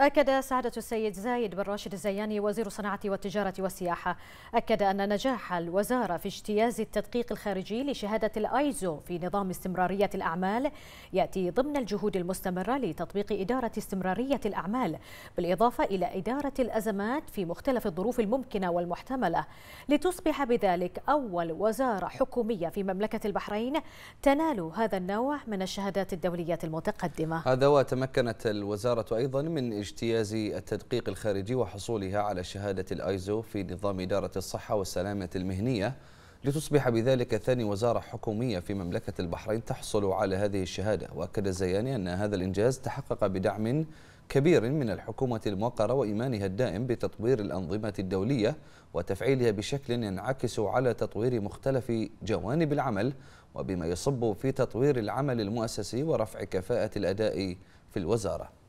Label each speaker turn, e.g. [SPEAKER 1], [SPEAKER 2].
[SPEAKER 1] أكد سعادة السيد زايد بن راشد الزياني وزير الصناعة والتجارة والسياحة أكد أن نجاح الوزارة في اجتياز التدقيق الخارجي لشهادة الأيزو في نظام استمرارية الأعمال يأتي ضمن الجهود المستمرة لتطبيق إدارة استمرارية الأعمال بالإضافة إلى إدارة الأزمات في مختلف الظروف الممكنة والمحتملة لتصبح بذلك أول وزارة حكومية في مملكة البحرين تنال هذا النوع من الشهادات الدولية المتقدمة
[SPEAKER 2] هذا وتمكنت الوزارة أيضا من اجتياز التدقيق الخارجي وحصولها على شهادة الآيزو في نظام إدارة الصحة والسلامة المهنية لتصبح بذلك ثاني وزارة حكومية في مملكة البحرين تحصل على هذه الشهادة وأكد الزياني أن هذا الإنجاز تحقق بدعم كبير من الحكومة الموقرة وإيمانها الدائم بتطوير الأنظمة الدولية وتفعيلها بشكل ينعكس على تطوير مختلف جوانب العمل وبما يصب في تطوير العمل المؤسسي ورفع كفاءة الأداء في الوزارة